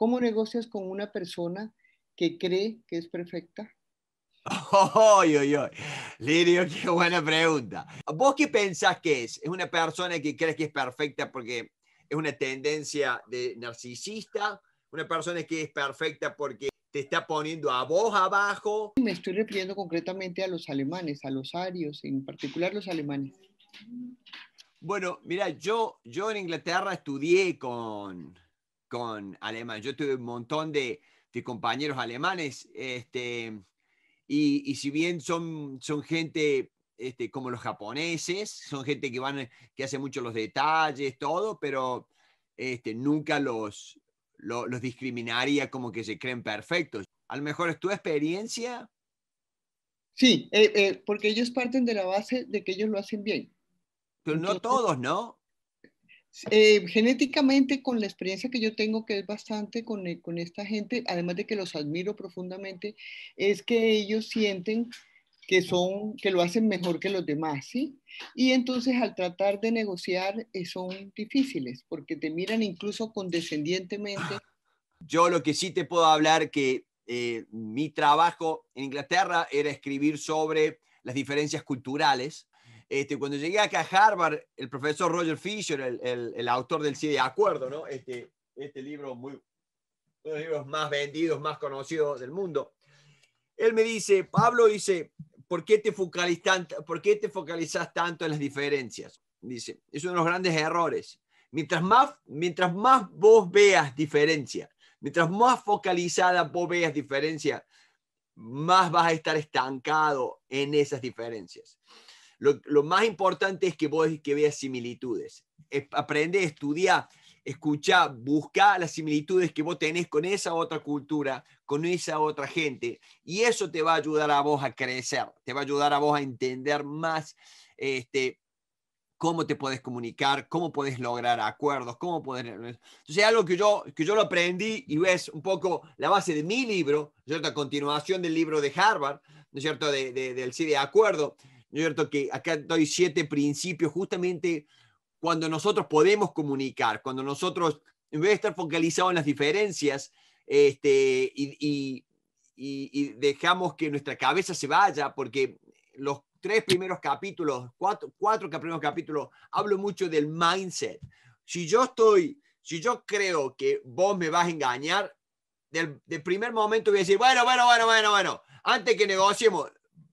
¿Cómo negocias con una persona que cree que es perfecta? ¡Oy, Lirio, qué buena pregunta. ¿Vos qué pensás que es? ¿Es una persona que crees que es perfecta porque es una tendencia de narcisista? ¿Una persona que es perfecta porque te está poniendo a vos abajo? Me estoy refiriendo concretamente a los alemanes, a los arios, en particular los alemanes. Bueno, mira, yo, yo en Inglaterra estudié con, con alemanes. Yo tuve un montón de, compañeros alemanes, este, y, si bien son, son gente este, como los japoneses, son gente que, van, que hace mucho los detalles, todo, pero este, nunca los, los, discriminaría como que se creen perfectos. A lo mejor es tu experiencia. Sí, eh, eh, porque ellos parten de la base de que ellos lo hacen bien. Pero no todos, ¿no? Eh, genéticamente, con la experiencia que yo tengo, que es bastante eh, con, esta gente, además de que los admiro profundamente, es que ellos sienten que son que lo hacen mejor que los demás, ¿sí? Y entonces al tratar de negociar eh, son difíciles porque te miran incluso condescendientemente. Ah, yo lo que sí te puedo hablar que mi trabajo en Inglaterra era escribir sobre las diferencias culturales este, cuando llegué acá a Harvard, el profesor Roger Fisher, el, autor del Sí de Acuerdo, este, este, libro, muy, uno de los libros más vendidos, más conocidos del mundo, él me dice, Pablo dice, ¿por qué te focalizas tanto, tanto en las diferencias? Dice, es uno de los grandes errores. Mientras más, mientras más vos veas diferencia, mientras más focalizada vos veas diferencia, más vas a estar estancado en esas diferencias. Lo, más importante es que vos que veas similitudes. aprende aprende, estudia, escucha, busca las similitudes que vos tenés con esa otra cultura, con esa otra gente. Y eso te va a ayudar a vos a crecer, te va a ayudar a vos a entender más este, cómo te puedes comunicar, cómo puedes lograr acuerdos, cómo poder... Entonces, algo que yo, que yo lo aprendí y ves un poco la base de mi libro, ¿cierto? A continuación del libro de Harvard, ¿no es cierto? de, del CIDE acuerdo, cierto? Que acá doy siete principios justamente cuando nosotros podemos comunicar, cuando nosotros, en vez de estar focalizados en las diferencias este, y, y, dejamos que nuestra cabeza se vaya, porque los tres primeros capítulos, cuatro, cuatro primeros capítulos, hablo mucho del mindset. Si yo estoy, si yo creo que vos me vas a engañar, del, del primer momento voy a decir, bueno, bueno, bueno, bueno, bueno, antes que negociemos,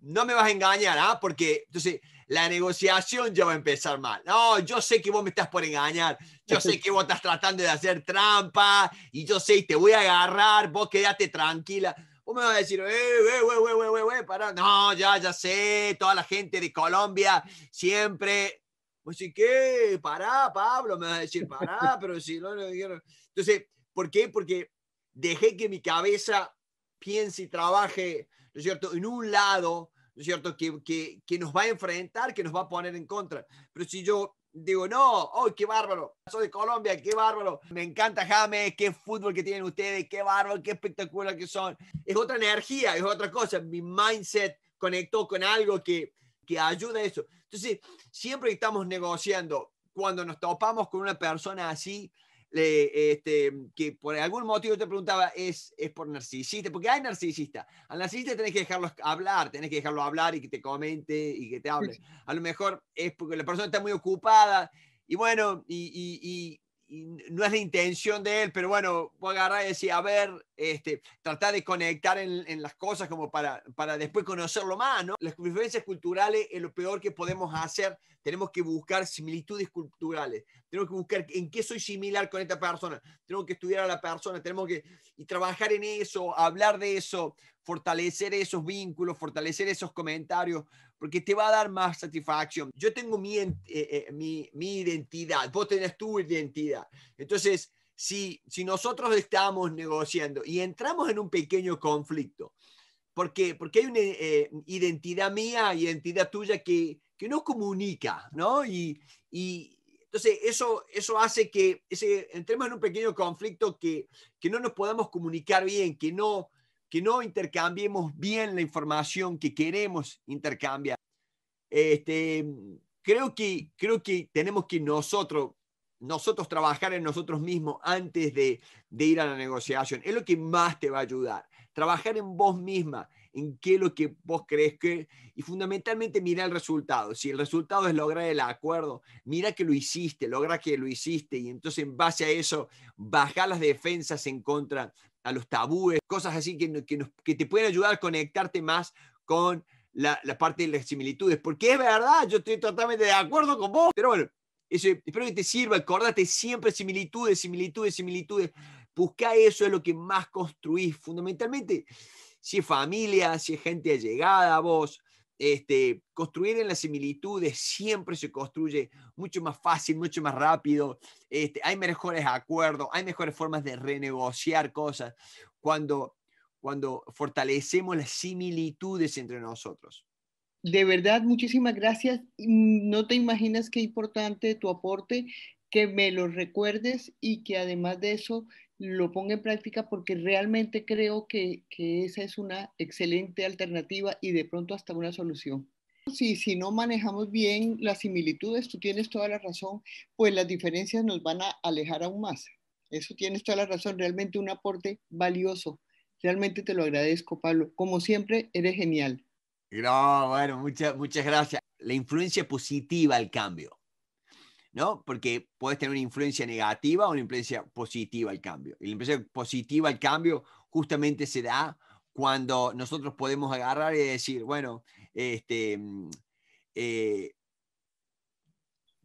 no me vas a engañar, ¿ah? Porque, entonces, la negociación ya va a empezar mal. No, yo sé que vos me estás por engañar, yo sé que vos estás tratando de hacer trampa y yo sé, y te voy a agarrar, vos quédate tranquila. Vos me vas a decir, eh, eh, eh, eh, eh, eh, eh para. No, ya, ya sé, toda la gente de Colombia siempre. Pues sí, ¿qué? Pará, Pablo, me vas a decir, para, pero si no, Entonces, ¿por qué? Porque dejé que mi cabeza piense y trabaje es cierto?, en un lado, ¿no es cierto?, que, que, nos va a enfrentar, que nos va a poner en contra. Pero si yo digo, no, oh, qué bárbaro! Soy de Colombia, qué bárbaro. Me encanta James, qué fútbol que tienen ustedes, qué bárbaro, qué espectacular que son. Es otra energía, es otra cosa. Mi mindset conectó con algo que, que ayuda a eso. Entonces, siempre estamos negociando. Cuando nos topamos con una persona así, este, que por algún motivo te preguntaba, es, es por narcisista, porque hay narcisista. Al narcisista tenés que dejarlo hablar, tenés que dejarlo hablar y que te comente y que te hable. A lo mejor es porque la persona está muy ocupada y bueno, y no es la intención de él, pero bueno, voy a agarrar y decir, a ver, este, tratar de conectar en, las cosas como para, para después conocerlo más, ¿no? Las diferencias culturales es lo peor que podemos hacer, tenemos que buscar similitudes culturales, tenemos que buscar en qué soy similar con esta persona, tenemos que estudiar a la persona, tenemos que trabajar en eso, hablar de eso, fortalecer esos vínculos, fortalecer esos comentarios, porque te va a dar más satisfacción. Yo tengo eh, eh, mi, mi, identidad, vos tenés tu identidad. Entonces, si, si nosotros estamos negociando y entramos en un pequeño conflicto, porque, porque hay una eh, identidad mía, identidad tuya que, que no comunica, ¿no? Y, y, entonces eso, eso hace que entremos en un pequeño conflicto que, que no nos podamos comunicar bien, que no, que no intercambiemos bien la información que queremos intercambiar. Este, creo, que, creo que tenemos que nosotros, nosotros trabajar en nosotros mismos antes de, ir a la negociación. Es lo que más te va a ayudar. Trabajar en vos misma, en qué es lo que vos crees que, y fundamentalmente mira el resultado. Si el resultado es lograr el acuerdo, mira que lo hiciste, logra que lo hiciste, y entonces en base a eso, bajar las defensas en contra a los tabúes, cosas así que, que, que te pueden ayudar a conectarte más con la, parte de las similitudes, porque es verdad, yo estoy totalmente de acuerdo con vos, pero bueno, eso, espero que te sirva, acordate siempre similitudes, similitudes, similitudes, busca eso, es lo que más construís, fundamentalmente, si es familia, si es gente allegada a vos, este, construir en las similitudes siempre se construye mucho más fácil, mucho más rápido, este, hay mejores acuerdos, hay mejores formas de renegociar cosas cuando, cuando fortalecemos las similitudes entre nosotros. De verdad, muchísimas gracias. Mm, no te imaginas qué importante tu aporte, que me lo recuerdes y que además de eso lo ponga en práctica porque realmente creo que, esa es una excelente alternativa y de pronto hasta una solución. Si, si no manejamos bien las similitudes, tú tienes toda la razón, pues las diferencias nos van a alejar aún más. Eso tienes toda la razón, realmente un aporte valioso. Realmente te lo agradezco, Pablo. Como siempre, eres genial. No, bueno, muchas, muchas gracias. La influencia positiva al cambio. ¿no? Porque puedes tener una influencia negativa o una influencia positiva al cambio. Y la influencia positiva al cambio justamente se da cuando nosotros podemos agarrar y decir, bueno, este, mm, eh,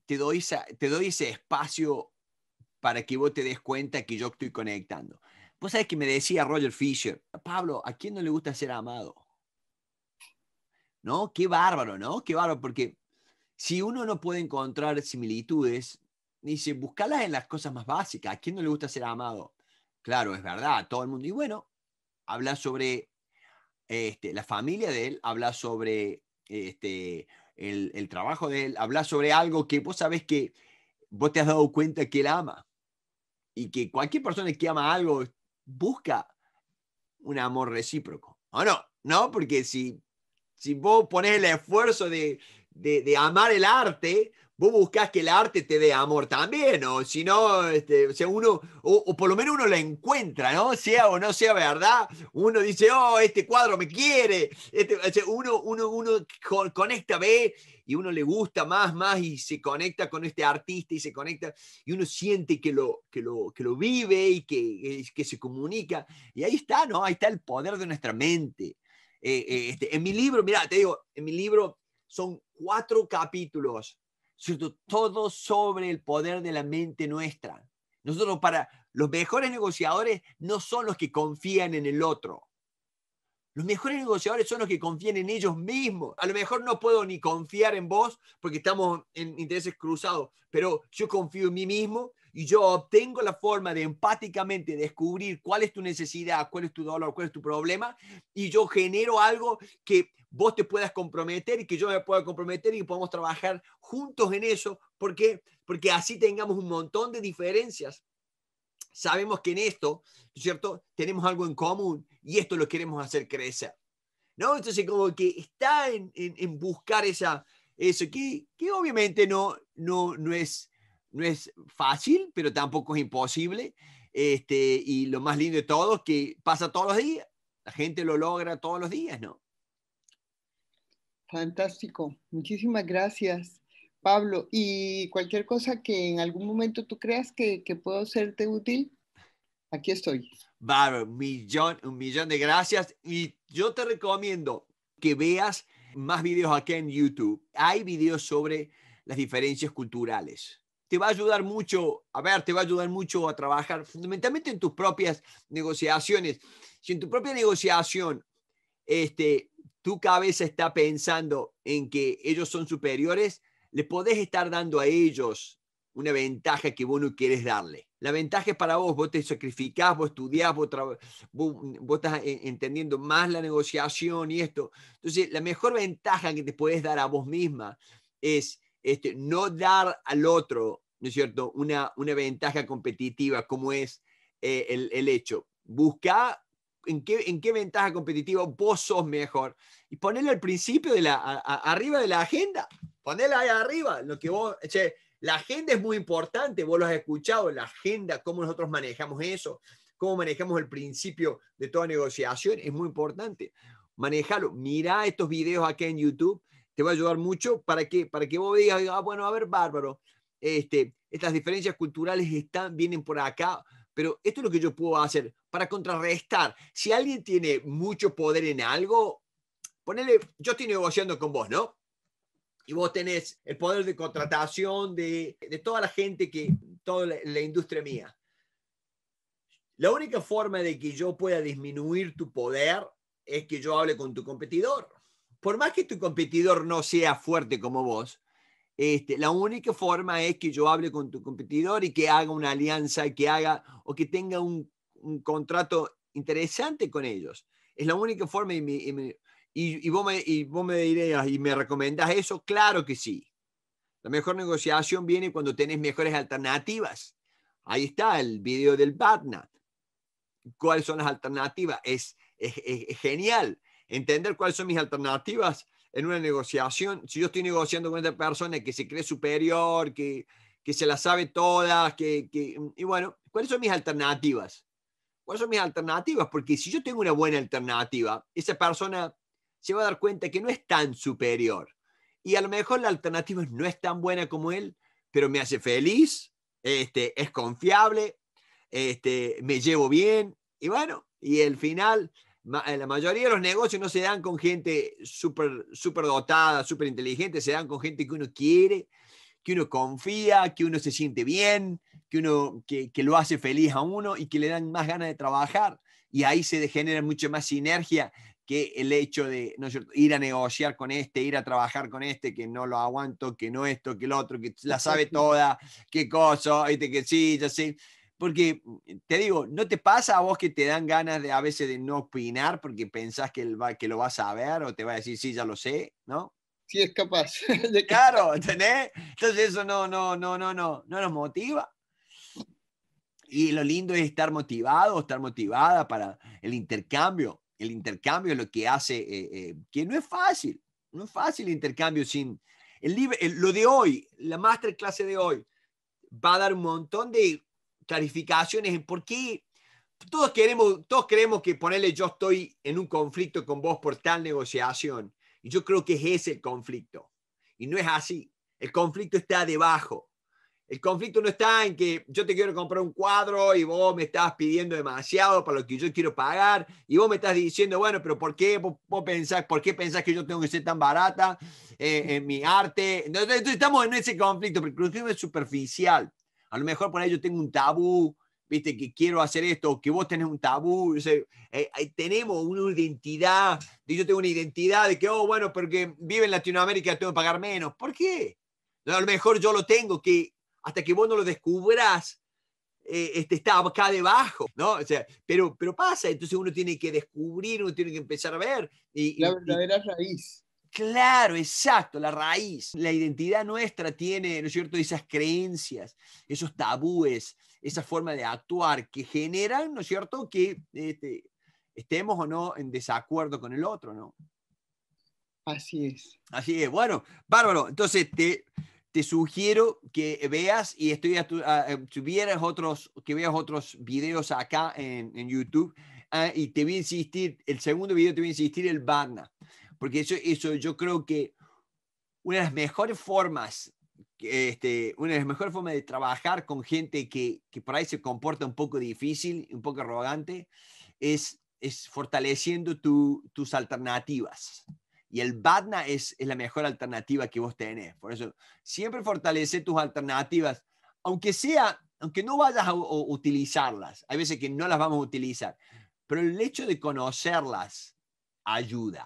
te, doy te doy ese espacio para que vos te des cuenta que yo estoy conectando. Vos sabés que me decía Roger Fisher, Pablo, ¿a quién no le gusta ser amado? ¿No? Qué bárbaro, ¿no? Qué bárbaro, porque si uno no puede encontrar similitudes, dice, buscarlas en las cosas más básicas. ¿A quién no le gusta ser amado? Claro, es verdad, todo el mundo. Y bueno, habla sobre este, la familia de él, habla sobre este, el, trabajo de él, habla sobre algo que vos sabés que vos te has dado cuenta que él ama. Y que cualquier persona que ama algo busca un amor recíproco. ¿O no? No, porque si, si vos pones el esfuerzo de de, amar el arte, vos buscas que el arte te dé amor también, o si no, este, o sea, uno, o, por lo menos uno la encuentra, ¿no? Sea o no sea verdad, uno dice, oh, este cuadro me quiere, este, uno, uno, uno conecta, ve, y uno le gusta más, más, y se conecta con este artista y se conecta, y uno siente que lo, que lo, que lo vive y que, que se comunica, y ahí está, ¿no? Ahí está el poder de nuestra mente. Eh, eh, este, en mi libro, mira, te digo, en mi libro son cuatro capítulos, sobre Todo sobre el poder de la mente nuestra. Nosotros para los mejores negociadores no son los que confían en el otro. Los mejores negociadores son los que confían en ellos mismos. A lo mejor no puedo ni confiar en vos porque estamos en intereses cruzados, pero yo confío en mí mismo, y yo obtengo la forma de empáticamente descubrir cuál es tu necesidad, cuál es tu dolor, cuál es tu problema, y yo genero algo que vos te puedas comprometer y que yo me pueda comprometer y podamos trabajar juntos en eso, porque porque así tengamos un montón de diferencias. Sabemos que en esto, ¿cierto? Tenemos algo en común y esto lo queremos hacer crecer. ¿No? Entonces, como que está en, en, buscar esa, eso, que, que obviamente no, no, no es no es fácil, pero tampoco es imposible. Este, y lo más lindo de todo es que pasa todos los días. La gente lo logra todos los días, ¿no? Fantástico. Muchísimas gracias, Pablo. Y cualquier cosa que en algún momento tú creas que, que puedo serte útil, aquí estoy. Bárbaro, millón, un millón de gracias. Y yo te recomiendo que veas más videos aquí en YouTube. Hay videos sobre las diferencias culturales te va a ayudar mucho, a ver, te va a ayudar mucho a trabajar fundamentalmente en tus propias negociaciones. Si en tu propia negociación, este, tu cabeza está pensando en que ellos son superiores, le podés estar dando a ellos una ventaja que vos no quieres darle. La ventaja es para vos, vos te sacrificás, vos estudiás, vos, vos, estás entendiendo más la negociación y esto. Entonces, la mejor ventaja que te puedes dar a vos misma es este, no dar al otro ¿no es cierto?, una, una ventaja competitiva como es eh, el, el, hecho. Busca en qué, en qué ventaja competitiva vos sos mejor y ponerlo al principio, de la, arriba de la agenda, ponerla ahí arriba, lo que vos, la agenda es muy importante, vos lo has escuchado, la agenda, cómo nosotros manejamos eso, cómo manejamos el principio de toda negociación, es muy importante. Manejalo, Mira estos videos acá en YouTube, te va a ayudar mucho para que, para que vos digas, ah, bueno, a ver, bárbaro, este, estas diferencias culturales están, vienen por acá, pero esto es lo que yo puedo hacer para contrarrestar. Si alguien tiene mucho poder en algo, ponele, yo estoy negociando con vos, ¿no? Y vos tenés el poder de contratación de, toda la gente que, toda la industria mía. La única forma de que yo pueda disminuir tu poder es que yo hable con tu competidor. Por más que tu competidor no sea fuerte como vos, este, la única forma es que yo hable con tu competidor y que haga una alianza, que haga o que tenga un, contrato interesante con ellos. Es la única forma y, y, vos me, y dirías, ¿y me recomendás eso? Claro que sí. La mejor negociación viene cuando tienes mejores alternativas. Ahí está el video del BATNA. ¿Cuáles son las alternativas? es genial. Entender cuáles son mis alternativas en una negociación, si yo estoy negociando con esta persona que se cree superior, que, que se la sabe todas, que, que, mm, y bueno, ¿cuáles son mis alternativas? ¿Cuáles son mis alternativas? Porque si yo tengo una buena alternativa, esa persona se va a dar cuenta que no es tan superior. Y a lo mejor la alternativa no es tan buena como él, pero me hace feliz, este, es confiable, este, me llevo bien, y bueno, y el final eh, la mayoría de los negocios no se dan con gente súper super dotada, súper inteligente, se dan con gente que uno quiere, que uno confía, que uno se siente bien, que, uno, que, lo hace feliz a uno y que le dan más ganas de trabajar. Y ahí se genera mucho más sinergia que el hecho de ir a negociar con este, ir a trabajar con este, que no lo aguanto, que no esto, que el otro, que la sabe toda, qué cosa, que sí, ya sé porque mm, eh, te digo, ¿no te pasa a vos que te dan ganas de a veces de no opinar porque pensás que, va, que lo vas a ver o te va a decir, sí, ya lo sé, ¿no? Sí, es capaz. claro, ¿entendés? Entonces eso no, no, no, no, no, no nos motiva. Y lo lindo es estar motivado, estar motivada para el intercambio. El intercambio es lo que hace, eh, eh, que no es fácil, no es fácil el intercambio sin... El, lo de hoy, la masterclass de hoy, va a dar un montón de clarificaciones en por qué todos queremos, todos creemos que ponerle yo estoy en un conflicto con vos por tal negociación. Y yo creo que es ese el conflicto. Y no es así. El conflicto está debajo. El conflicto no está en que yo te quiero comprar un cuadro y vos me estás pidiendo demasiado para lo que yo quiero pagar y vos me estás diciendo, bueno, pero ¿por qué vos, pensás, por qué pensás que yo tengo que ser tan barata eh, en mi arte? Entonces estamos en ese conflicto, pero el conflicto es superficial. A lo mejor por ahí yo tengo un tabú, viste, que quiero hacer esto, que vos tenés un tabú. Eh, tenemos una identidad, yo tengo una identidad de que, oh, bueno, porque vive en Latinoamérica tengo que pagar menos. ¿Por qué? A lo mejor yo lo tengo, que hasta que vos no lo descubras, eh, este, está acá debajo, ¿no? pero, pero pasa, entonces uno tiene que descubrir, uno tiene que empezar a ver. Y, la verdadera raíz. Claro, exacto, la raíz. La identidad nuestra tiene, ¿no es cierto?, esas creencias, esos tabúes, esa forma de actuar que generan, ¿no es cierto?, que este, estemos o no en desacuerdo con el otro, ¿no? Así es. Así es. Bueno, bárbaro. Entonces, te, te sugiero que veas y estoy a eh, otros, que veas otros videos acá en, YouTube. Ah, y te voy a insistir, el segundo video te voy a insistir, el Vagna. Porque eso, eso yo creo que una de las mejores formas, este, una de las mejores formas de trabajar con gente que, que por ahí se comporta un poco difícil, un poco arrogante, es, es fortaleciendo tus alternativas. Y el BADNA es, la mejor alternativa que vos tenés. Por eso, siempre fortalece tus alternativas, aunque sea, aunque no vayas a utilizarlas. Hay veces que no las vamos a utilizar, pero el hecho de conocerlas ayuda.